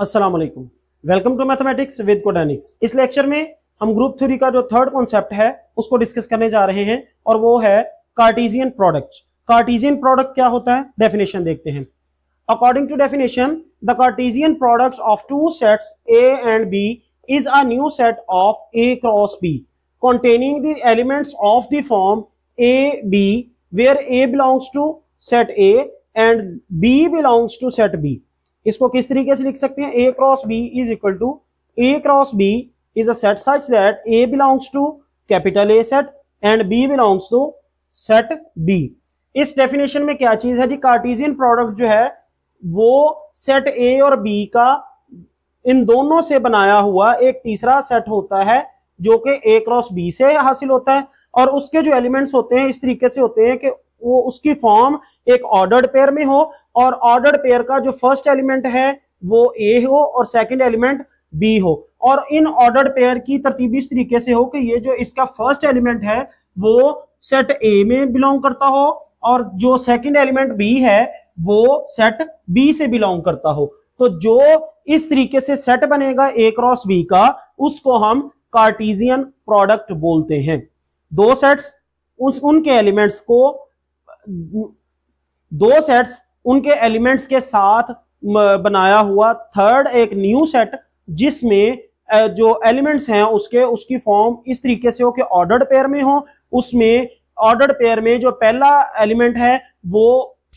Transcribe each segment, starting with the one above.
अस्सलाम वालेकुम welcome to mathematics with Codenics इस लेक्चर में हम ग्रुप थ्योरी का जो थर्ड कॉन्सेप्ट है उसको डिस्कस करने जा रहे हैं और वो है कार्टेशियन प्रोडक्ट कार्टेशियन प्रोडक्ट क्या होता है डेफिनेशन देखते हैं according to definition the Cartesian product of two sets A and B is a new set of A cross B containing the elements of the form A B where A belongs to set A and B belongs to set B इसको किस तरीके से लिख सकते हैं A cross B is equal to A cross B is at such that A belongs to capital A set and B belongs to set B इस definition में क्या चीज है जी कार्टेशियन प्रोडक्ट जो है वो सेट ए और बी का इन दोनों से बनाया हुआ एक तीसरा सेट होता है जो कि ए क्रॉस बी से हासिल होता है और उसके जो एलिमेंट्स होते हैं इस तरीके से होते हैं कि वो उसकी फॉर्म एक ऑर्डर्ड पेयर में हो और ऑर्डर पेयर का जो फर्स्ट एलिमेंट है वो ए हो और सेकंड एलिमेंट बी हो और इन ऑर्डर पेयर की तरतीब इस तरीके से हो कि ये जो इसका फर्स्ट एलिमेंट है वो सेट ए में बिलोंग करता हो और जो सेकंड एलिमेंट बी है वो सेट बी से बिलोंग करता हो तो जो इस तरीके से सेट बनेगा ए क्रॉस बी का उसको हम कार्टीजियन प्रोडक्ट बोलते हैं दो सेट्स उस उनके एलिमेंट्स को दो सेट्स उनके एलिमेंट्स के साथ बनाया हुआ थर्ड एक न्यू सेट जिसमें जो एलिमेंट्स हैं उसके उसकी फॉर्म इस तरीके से हो कि ऑर्डर्ड पेयर में हो उसमें ऑर्डर्ड पेयर में जो पहला एलिमेंट है वो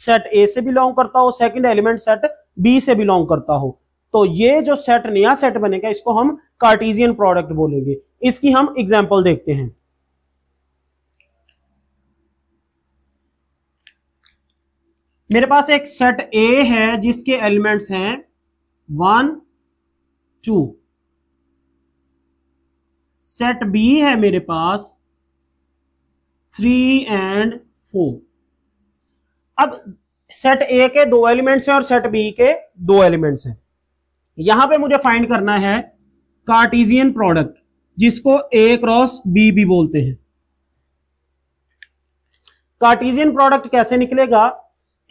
सेट ए से बिलोंग करता हो सेकंड एलिमेंट सेट बी से बिलोंग करता हो तो ये जो सेट नया सेट बनेगा इसको हम कार्टीजियन प्रोडक्ट बोलेंगे इसकी हम एग्जाम्पल देखते हैं मेरे पास एक सेट ए है जिसके एलिमेंट्स हैं वन टू सेट बी है मेरे पास थ्री एंड फोर अब सेट ए के दो एलिमेंट्स हैं और सेट बी के दो एलिमेंट्स हैं यहां पे मुझे फाइंड करना है कार्टिजियन प्रोडक्ट जिसको ए क्रॉस बी भी बोलते हैं कार्टिजियन प्रोडक्ट कैसे निकलेगा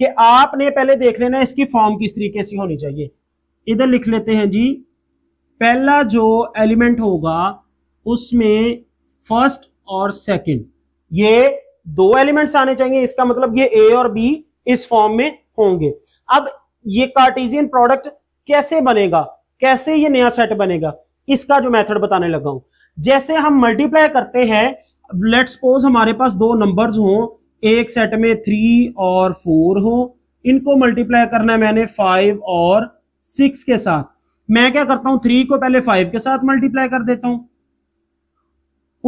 कि आपने पहले देख लेना इसकी फॉर्म किस तरीके से होनी चाहिए इधर लिख लेते हैं जी पहला जो एलिमेंट होगा उसमें फर्स्ट और सेकंड ये दो एलिमेंट्स आने चाहिए इसका मतलब ये ए और बी इस फॉर्म में होंगे अब ये कार्टेशियन प्रोडक्ट कैसे बनेगा कैसे ये नया सेट बनेगा इसका जो मेथड बताने लगा हूं जैसे हम मल्टीप्लाई करते हैं लेट सपोज हमारे पास दो नंबर्स हों एक सेट में थ्री और फोर हो इनको मल्टीप्लाई करना है मैंने फाइव और सिक्स के साथ मैं क्या करता हूं थ्री को पहले फाइव के साथ मल्टीप्लाई कर देता हूं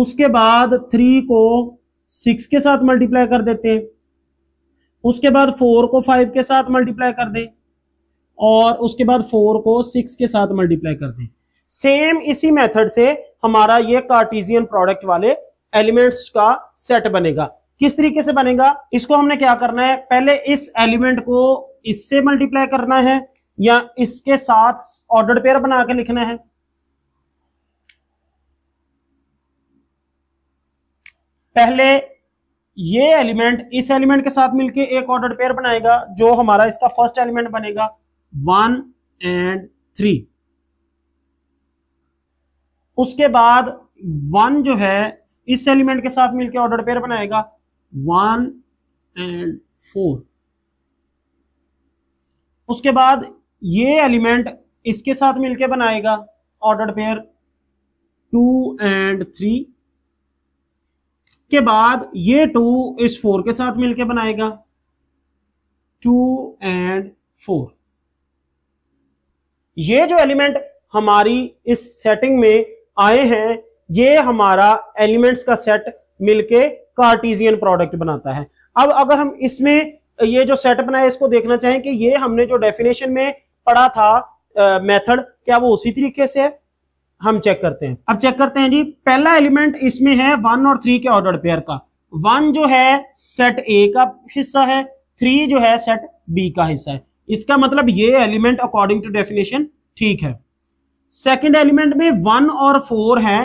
उसके बाद थ्री को सिक्स के साथ मल्टीप्लाई कर देते हैं उसके बाद फोर को फाइव के साथ मल्टीप्लाई कर दें और उसके बाद फोर को सिक्स के साथ मल्टीप्लाई कर दें सेम इसी मेथड से हमारा ये कार्टीजियन प्रोडक्ट वाले एलिमेंट्स का सेट बनेगा किस तरीके से बनेगा इसको हमने क्या करना है पहले इस एलिमेंट को इससे मल्टीप्लाई करना है या इसके साथ ऑर्डर पेयर बना के लिखना है पहले ये एलिमेंट इस एलिमेंट के साथ मिलके एक ऑर्डर पेयर बनाएगा जो हमारा इसका फर्स्ट एलिमेंट बनेगा वन एंड थ्री उसके बाद वन जो है इस एलिमेंट के साथ मिलके ऑर्डर पेयर बनाएगा वन एंड फोर उसके बाद ये एलिमेंट इसके साथ मिलके बनाएगा order pair two and three के बाद ये टू इस फोर के साथ मिलके बनाएगा टू एंड फोर ये जो एलिमेंट हमारी इस सेटिंग में आए हैं ये हमारा एलिमेंट्स का सेट मिलके कार्टीजियन प्रोडक्ट बनाता है अब अगर हम इसमें ये जो सेट बनाया इसको देखना चाहें कि ये हमने जो डेफिनेशन में पढ़ा था मेथड क्या वो उसी तरीके से है हम चेक करते हैं अब चेक करते हैं जी पहला एलिमेंट इसमें है वन और थ्री के ऑर्डर पेयर का वन जो है सेट ए का हिस्सा है थ्री जो है सेट बी का हिस्सा है इसका मतलब ये एलिमेंट अकॉर्डिंग टू डेफिनेशन ठीक है सेकंड एलिमेंट में वन और फोर है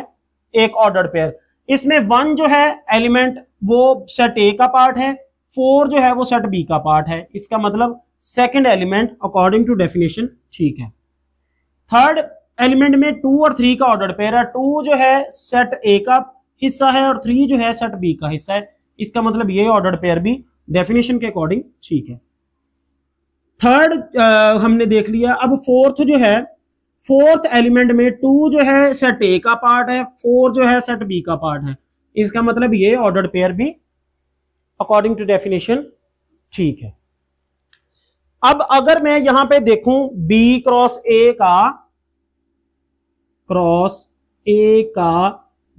एक ऑर्डर पेयर इसमें वन जो है एलिमेंट वो सेट ए का पार्ट है फोर जो है वो सेट बी का पार्ट है इसका मतलब second element according to definition ठीक है थर्ड एलिमेंट में टू और थ्री का ऑर्डर पेयर है टू जो है सेट ए का हिस्सा है और थ्री जो है सेट बी का हिस्सा है इसका मतलब ये ऑर्डर पेयर भी डेफिनेशन के अकॉर्डिंग ठीक है थर्ड हमने देख लिया अब फोर्थ जो है फोर्थ एलिमेंट में टू जो है सेट ए का पार्ट है फोर जो है सेट बी का पार्ट है इसका मतलब ये ऑर्डर पेयर भी अकॉर्डिंग टू डेफिनेशन ठीक है अब अगर मैं यहां पे देखूं बी क्रॉस ए का क्रॉस ए का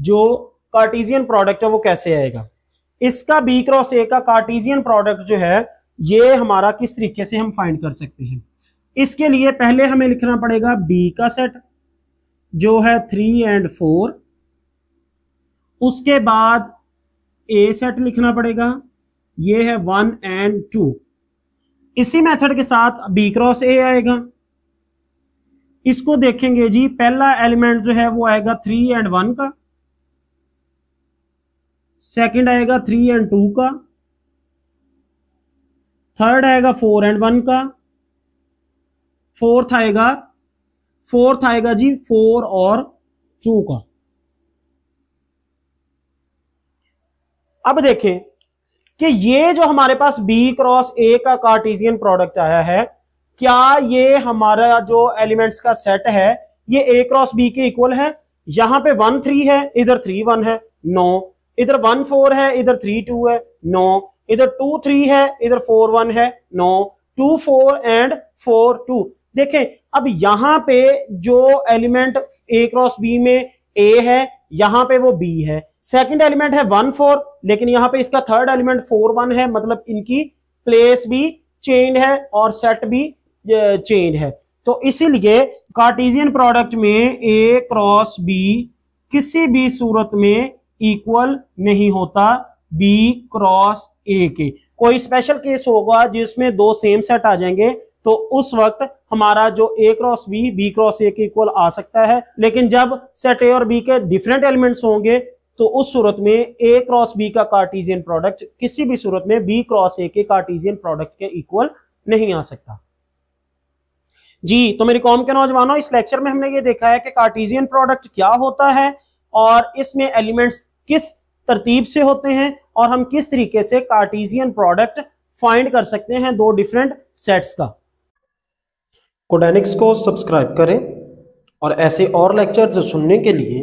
जो कार्टीजियन प्रोडक्ट है वो कैसे आएगा इसका बी क्रॉस ए का कार्टीजियन प्रोडक्ट जो है ये हमारा किस तरीके से हम फाइंड कर सकते हैं इसके लिए पहले हमें लिखना पड़ेगा बी का सेट जो है थ्री एंड फोर उसके बाद ए सेट लिखना पड़ेगा ये है वन एंड टू इसी मेथड के साथ बी क्रॉस ए आएगा इसको देखेंगे जी पहला एलिमेंट जो है वो आएगा थ्री एंड वन का सेकंड आएगा थ्री एंड टू का थर्ड आएगा फोर एंड वन का फोर्थ आएगा फोर्थ आएगा जी फोर और टू का अब देखें कि ये जो हमारे पास बी क्रॉस ए का कार्टेशियन प्रोडक्ट आया है क्या ये हमारा जो एलिमेंट्स का सेट है ये ए क्रॉस बी के इक्वल है यहां पे वन थ्री है इधर थ्री वन है नो इधर वन फोर है इधर थ्री टू है नो इधर टू थ्री है इधर फोर वन है no two four and four two देखें अब यहां पे जो एलिमेंट ए क्रॉस बी में ए है यहां पे वो बी है सेकंड एलिमेंट है वन फोर लेकिन यहां पे इसका थर्ड एलिमेंट फोर वन है मतलब इनकी प्लेस भी चेंज है और सेट भी चेंज है तो इसीलिए कार्टेशियन प्रोडक्ट में ए क्रॉस बी किसी भी सूरत में इक्वल नहीं होता बी क्रॉस ए के कोई स्पेशल केस होगा जिसमें दो सेम सेट आ जाएंगे तो उस वक्त हमारा जो A cross B B cross A के इक्वल आ सकता है लेकिन जब सेट ए और बी के डिफरेंट एलिमेंट्स होंगे तो उस सूरत में ए क्रॉस बी का कार्टीजियन प्रोडक्ट किसी भी सूरत में बी क्रॉस ए के कार्टीजियन प्रोडक्ट के इक्वल नहीं आ सकता जी तो मेरी कॉम के नौजवानों इस लेक्चर में हमने ये देखा है कि कार्टीजियन प्रोडक्ट क्या होता है और इसमें एलिमेंट्स किस तरतीब से होते हैं और हम किस तरीके से कार्टीजियन प्रोडक्ट फाइंड कर सकते हैं दो डिफरेंट सेट्स का कोडेनिक्स को सब्सक्राइब करें और ऐसे और लेक्चर्स सुनने के लिए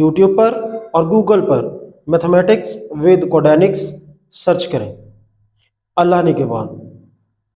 यूट्यूब पर और गूगल पर मैथमेटिक्स विद कोडेनिक्स सर्च करें अल्लाह ने के बाद